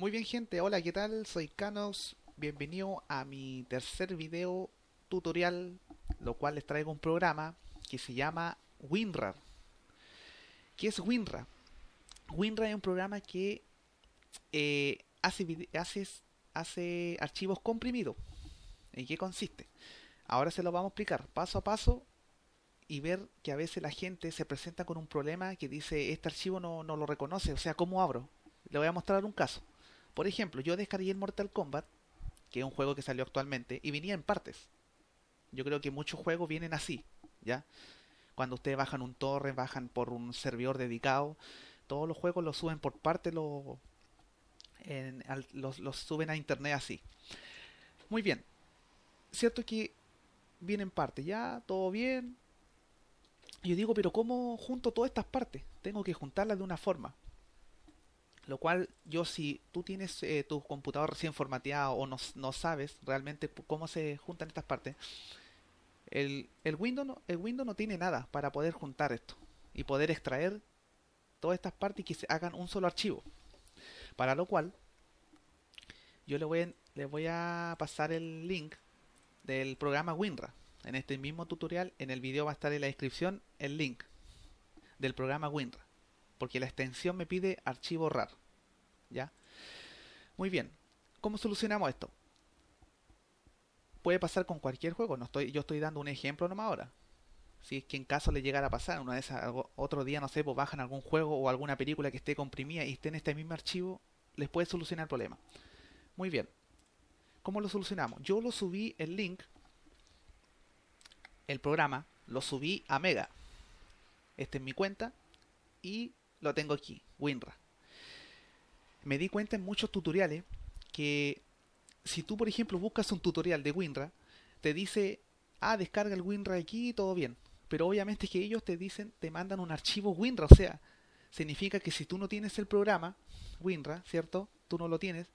Muy bien gente, hola, ¿qué tal? Soy Canos, bienvenido a mi tercer video tutorial, lo cual les traigo un programa que se llama WinRAR. ¿Qué es WinRAR? WinRAR es un programa que eh, hace, hace archivos comprimidos. ¿En qué consiste? Ahora se lo vamos a explicar paso a paso y ver que a veces la gente se presenta con un problema que dice este archivo no, no lo reconoce, o sea, ¿cómo abro? Le voy a mostrar un caso. Por ejemplo, yo descargué el Mortal Kombat, que es un juego que salió actualmente, y venía en partes. Yo creo que muchos juegos vienen así, ¿ya? Cuando ustedes bajan un torre, bajan por un servidor dedicado, todos los juegos los suben por partes los, en, suben a internet así. Muy bien. Cierto que vienen en ya, todo bien. Yo digo, pero ¿cómo junto todas estas partes? Tengo que juntarlas de una forma. Lo cual yo si tú tienes eh, tu computador recién formateado o no, sabes realmente cómo se juntan estas partes, el, Windows no, el Windows no tiene nada para poder juntar esto y poder extraer todas estas partes y que se hagan un solo archivo. Para lo cual yo le voy, les voy a pasar el link del programa WinRAR. En este mismo tutorial, en el video va a estar en la descripción el link del programa WinRAR, porque la extensión me pide archivo RAR. ¿ya? Muy bien, ¿cómo solucionamos esto? Puede pasar con cualquier juego, no estoy, yo estoy dando un ejemplo nomás ahora. Si es que en caso le llegara a pasar, una vez, otro día, no sé, pues bajan algún juego o alguna película que esté comprimida y esté en este mismo archivo, les puede solucionar el problema. Muy bien. ¿Cómo lo solucionamos? Yo lo subí el link, el programa, lo subí a Mega. Este es mi cuenta y lo tengo aquí, WinRAR me di cuenta en muchos tutoriales que si tú, por ejemplo, buscas un tutorial de Winra, te dice, ah, descarga el Winra aquí, todo bien. Pero obviamente es que ellos te dicen, te mandan un archivo WinRAR, o sea, significa que si tú no tienes el programa Winra, ¿cierto? Tú no lo tienes,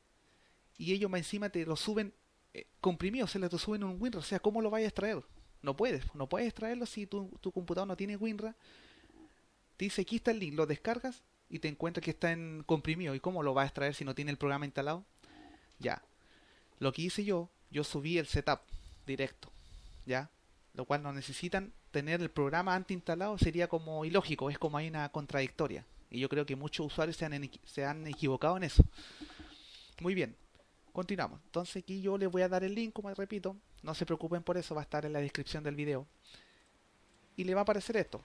y ellos más encima te lo suben eh, comprimido, se sea, te suben un WinRAR, o sea, ¿cómo lo vas a extraer? No puedes, no puedes extraerlo si tu, tu computador no tiene Winra. Te dice, aquí está el link, lo descargas y te encuentras que está en comprimido. ¿Y cómo lo va a extraer si no tiene el programa instalado? Ya. Lo que hice yo, yo subí el setup directo. ¿Ya? Lo cual no necesitan tener el programa anti-instalado. sería como ilógico, es como hay una contradictoria. Y yo creo que muchos usuarios se han, se han equivocado en eso. Muy bien, continuamos. Entonces aquí yo les voy a dar el link, como repito. No se preocupen por eso, va a estar en la descripción del video. Y le va a aparecer esto.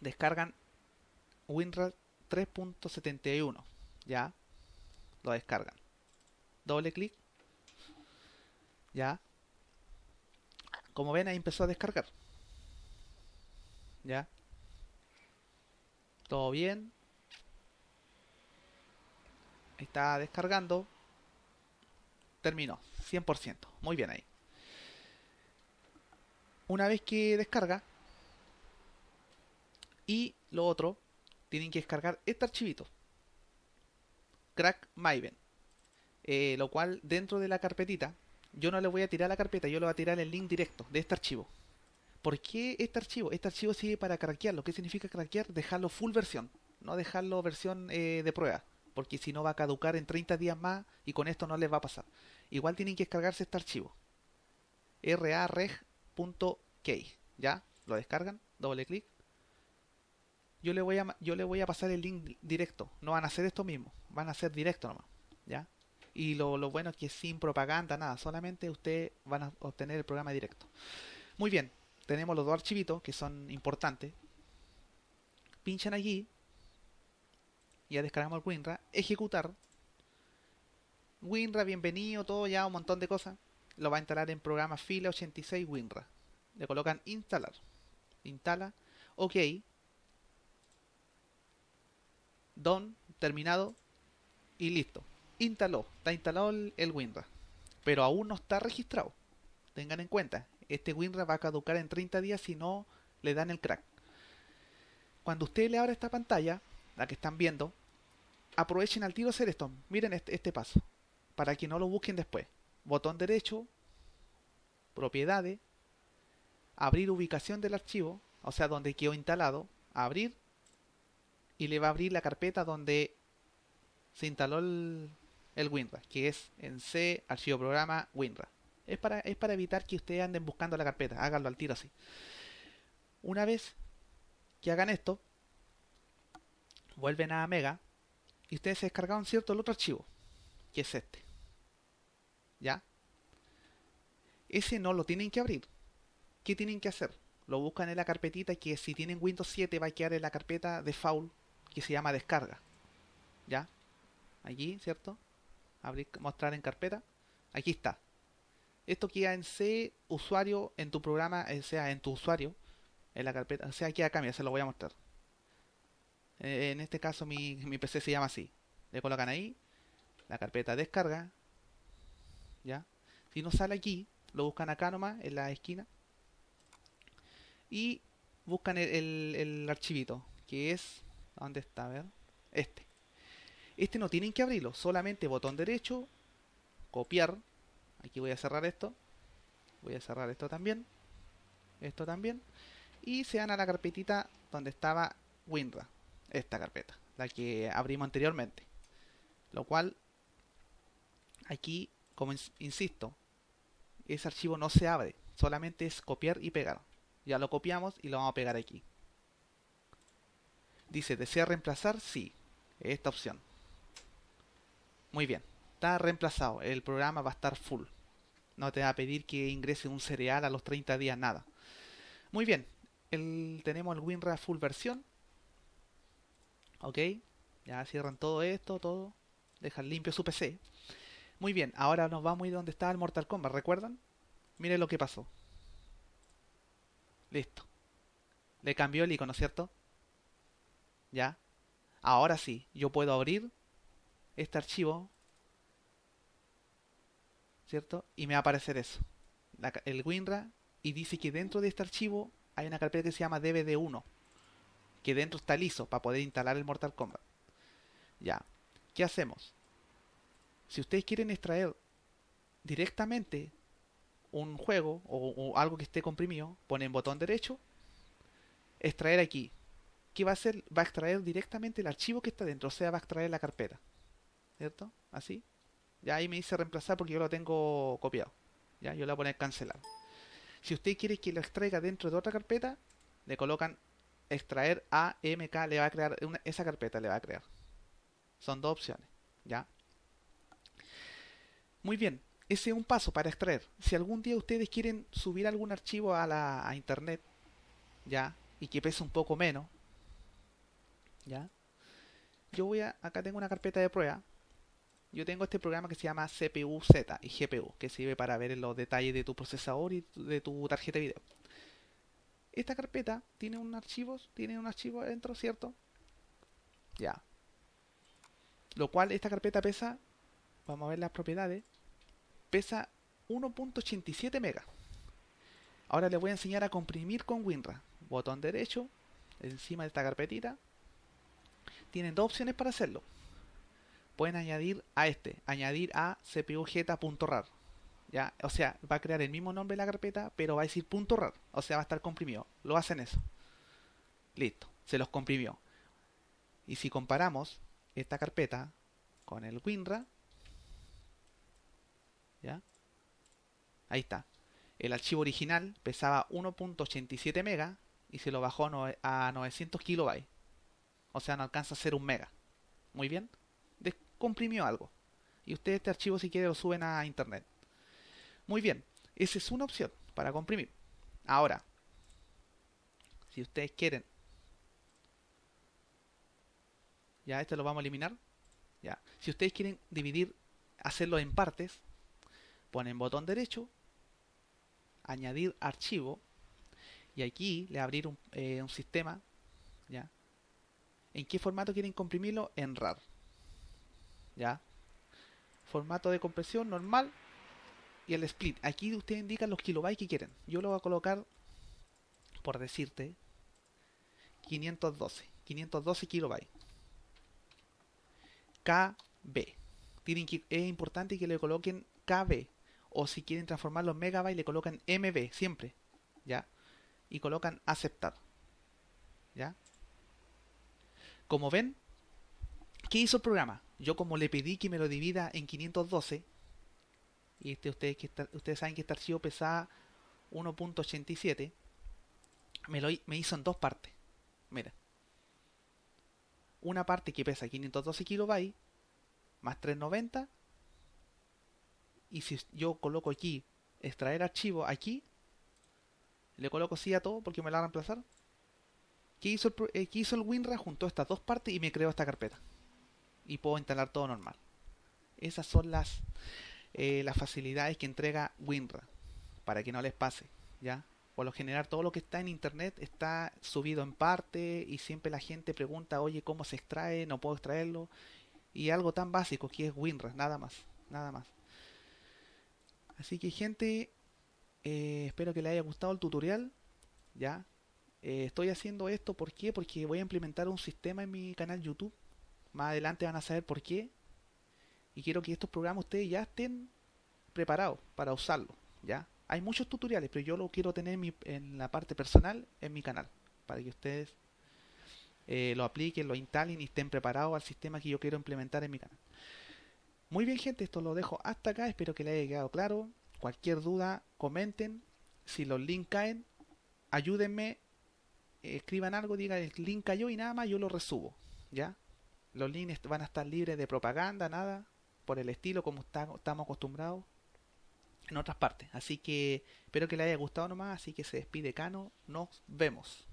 Descargan WinRAR 3.71. Ya. Lo descargan. Doble clic. Ya. Como ven, ahí empezó a descargar. Ya. Todo bien. está descargando. Terminó. 100%. Muy bien ahí. Una vez que descarga. Y lo otro tienen que descargar este archivito. Crack Maven. Eh, lo cual dentro de la carpetita, yo no le voy a tirar la carpeta, yo le voy a tirar el link directo de este archivo. ¿Por qué este archivo? Este archivo sirve para ¿lo que significa craquear? Dejarlo full versión, no dejarlo versión eh, de prueba. Porque si no va a caducar en 30 días más y con esto no les va a pasar. Igual tienen que descargarse este archivo. rareg.key. ¿Ya? Lo descargan, doble clic yo le voy a, yo le voy a pasar el link directo. No van a hacer esto mismo, van a hacer directo nomás, ¿ya? Y lo, bueno es que sin propaganda, nada, solamente ustedes van a obtener el programa directo. Muy bien, tenemos los dos archivitos que son importantes. Pinchan allí, ya descargamos el WinRAR, ejecutar. WinRa, bienvenido, todo ya, un montón de cosas. Lo va a instalar en programa fila 86 WinRa. Le colocan instalar. Instala. Ok, Don, terminado y listo. Instaló, está instalado el, el pero aún no está registrado. Tengan en cuenta, este WinRAR va a caducar en 30 días si no le dan el crack. Cuando usted le abra esta pantalla, la que están viendo, aprovechen al tiro hacer esto. Miren este, este paso, para que no lo busquen después. Botón derecho, propiedades, abrir ubicación del archivo, o sea, donde quedó instalado, abrir y le va a abrir la carpeta donde se instaló el, WinRAR, que es en C, archivo programa, WinRAR. Es para, es para evitar que ustedes anden buscando la carpeta, háganlo al tiro así. Una vez que hagan esto, vuelven a Mega y ustedes se descargaron cierto el otro archivo, que es este. ¿Ya? Ese no lo tienen que abrir. ¿Qué tienen que hacer? Lo buscan en la carpetita que si tienen Windows 7 va a quedar en la carpeta de default que se llama descarga. ¿Ya? Allí, ¿cierto? Abrir, mostrar en carpeta. Aquí está. Esto queda en C usuario en tu programa, o eh, sea, en tu usuario, en la carpeta. O sea, aquí acá, mira, se lo voy a mostrar. Eh, en este caso mi, PC se llama así. Le colocan ahí la carpeta descarga. ¿Ya? Si no sale aquí, lo buscan acá nomás, en la esquina. Y buscan el, el archivito, que es ¿Dónde está? Este. Este no tienen que abrirlo, solamente botón derecho, copiar. Aquí voy a cerrar esto. Voy a cerrar esto también. Esto también. Y se dan a la carpetita donde estaba WinRAR. Esta carpeta, la que abrimos anteriormente. Lo cual, aquí, como insisto, ese archivo no se abre. Solamente es copiar y pegar. Ya lo copiamos y lo vamos a pegar aquí. Dice, ¿desea reemplazar? Sí, esta opción. Muy bien, está reemplazado. El programa va a estar full. No te va a pedir que ingrese un cereal a los 30 días, nada. Muy bien, tenemos el WinRAR full versión. Ok, ya cierran todo esto, todo. Dejan limpio su PC. Muy bien, ahora nos vamos a ir donde está el Mortal Kombat, ¿recuerdan? Miren lo que pasó. Listo. Le cambió el icono, ¿cierto? ¿Ya? Ahora sí, yo puedo abrir este archivo, ¿cierto? Y me va a aparecer eso, el WinRAR, y dice que dentro de este archivo hay una carpeta que se llama DVD1, que dentro está liso para poder instalar el Mortal Kombat. Ya, ¿qué hacemos? Si ustedes quieren extraer directamente un juego o, o algo que esté comprimido, ponen botón derecho, extraer aquí, que va a ser, Va a extraer directamente el archivo que está dentro, o sea, va a extraer la carpeta. ¿Cierto? Así. Ya ahí me dice reemplazar porque yo lo tengo copiado. Ya, yo le voy a poner cancelar. Si usted quiere que lo extraiga dentro de otra carpeta, le colocan extraer a mk, le va a crear esa carpeta, le va a crear. Son dos opciones, ¿ya? Muy bien, ese es un paso para extraer. Si algún día ustedes quieren subir algún archivo a la internet, ¿ya? Y que pese un poco menos, ¿ya? Yo voy a, acá tengo una carpeta de prueba. Yo tengo este programa que se llama CPU-Z y GPU, que sirve para ver los detalles de tu procesador y de tu tarjeta de video. Esta carpeta tiene un archivo, tiene un archivo adentro, ¿cierto? Ya. Lo cual esta carpeta pesa, vamos a ver las propiedades, pesa 1.87 megas. Ahora les voy a enseñar a comprimir con WinRAR. Botón derecho, encima de esta carpetita, tienen dos opciones para hacerlo. Pueden añadir a este, añadir a cpujeta.rar. ¿Ya? O sea, va a crear el mismo nombre de la carpeta, pero va a decir .rar. O sea, va a estar comprimido. Lo hacen eso. Listo, se los comprimió. Y si comparamos esta carpeta con el WinRAR, ¿ya? Ahí está. El archivo original pesaba 1.87 MB y se lo bajó a 900 kilobytes o sea, no alcanza a ser un mega. Muy bien, descomprimió algo. Y ustedes este archivo si quieren lo suben a internet. Muy bien, esa es una opción para comprimir. Ahora, si ustedes quieren... Ya, este lo vamos a eliminar. Ya. Si ustedes quieren dividir, hacerlo en partes, ponen botón derecho, añadir archivo, y aquí le abrir un, eh, un sistema, ya, ¿En qué formato quieren comprimirlo? En RAR. ¿Ya? Formato de compresión normal y el split. Aquí ustedes indican los kilobytes que quieren. Yo lo voy a colocar, por decirte, 512. 512 kilobytes. KB. Tienen que, es importante que le coloquen KB. O si quieren transformar los megabytes, le colocan MB, siempre. ¿Ya? Y colocan aceptar. ¿Ya? Como ven, ¿qué hizo el programa? Yo como le pedí que me lo divida en 512, y este, ustedes, que ustedes saben que este archivo pesa 1.87, me, lo, me hizo en dos partes. Mira. Una parte que pesa 512 kilobytes, más 390, y si yo coloco aquí extraer archivo aquí, le coloco sí a todo porque me la va a reemplazar, ¿Qué hizo el, eh, Junto a Juntó estas dos partes y me creó esta carpeta. Y puedo instalar todo normal. Esas son las, eh, las facilidades que entrega WinRAR. Para que no les pase, ¿ya? Por lo general, todo lo que está en internet está subido en parte y siempre la gente pregunta, oye, ¿cómo se extrae? No puedo extraerlo. Y algo tan básico que es WinRAR, nada más, nada más. Así que gente, eh, espero que les haya gustado el tutorial, ¿ya? Eh, estoy haciendo esto, ¿por Porque voy a implementar un sistema en mi canal YouTube. Más adelante van a saber por qué. Y quiero que estos programas ustedes ya estén preparados para usarlo ¿ya? Hay muchos tutoriales, pero yo lo quiero tener en, la parte personal, en mi canal, para que ustedes eh, lo apliquen, lo instalen y estén preparados al sistema que yo quiero implementar en mi canal. Muy bien gente, esto lo dejo hasta acá, espero que les haya quedado claro. Cualquier duda, comenten. Si los links caen, ayúdenme escriban algo, digan el link cayó y nada más yo lo resubo, ¿ya? Los links van a estar libres de propaganda, nada, por el estilo como estamos acostumbrados en otras partes. Así que espero que les haya gustado nomás, así que se despide Cano, nos vemos.